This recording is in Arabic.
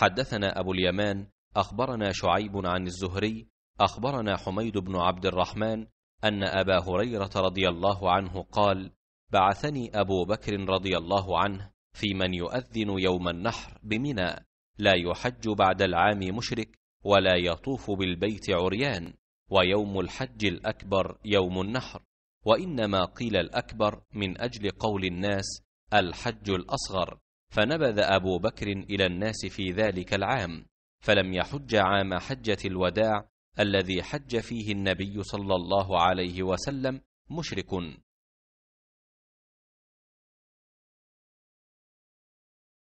حدثنا أبو اليمان أخبرنا شعيب عن الزهري أخبرنا حميد بن عبد الرحمن أن أبا هريرة رضي الله عنه قال بعثني أبو بكر رضي الله عنه في من يؤذن يوم النحر بمنى لا يحج بعد العام مشرك ولا يطوف بالبيت عريان ويوم الحج الأكبر يوم النحر وإنما قيل الأكبر من أجل قول الناس الحج الأصغر فنبذ أبو بكر إلى الناس في ذلك العام فلم يحج عام حجة الوداع الذي حج فيه النبي صلى الله عليه وسلم مشرك